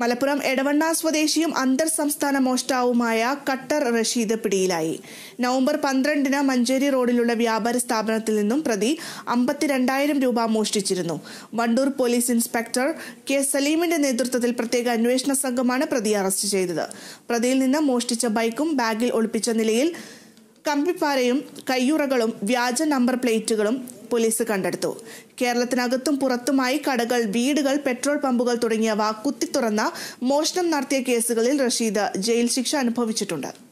മലപ്പുറം എടവണ്ണ സ്വദേശിയും അന്തർ സംസ്ഥാന മോഷ്ടാവുമായ കട്ടർ റഷീദ് പിടിയിലായി നവംബർ പന്ത്രണ്ടിന് മഞ്ചേരി റോഡിലുള്ള വ്യാപാര സ്ഥാപനത്തിൽ നിന്നും പ്രതി അമ്പത്തിരണ്ടായിരം രൂപ മോഷ്ടിച്ചിരുന്നു വണ്ടൂർ പോലീസ് ഇൻസ്പെക്ടർ കെ സലീമിന്റെ നേതൃത്വത്തിൽ പ്രത്യേക അന്വേഷണ സംഘമാണ് പ്രതി അറസ്റ്റ് ചെയ്തത് പ്രതിയിൽ നിന്ന് മോഷ്ടിച്ച ബൈക്കും ബാഗിൽ ഒളിപ്പിച്ച നിലയിൽ കമ്പിപ്പാരയും കയ്യുറകളും വ്യാജ നമ്പർ പ്ലേറ്റുകളും പോലീസ് കണ്ടെടുത്തു കേരളത്തിനകത്തും പുറത്തുമായി കടകൾ വീടുകൾ പെട്രോൾ പമ്പുകൾ തുടങ്ങിയവ കുത്തി തുറന്ന മോഷണം നടത്തിയ കേസുകളിൽ റഷീദ് ജയിൽ ശിക്ഷ അനുഭവിച്ചിട്ടുണ്ട്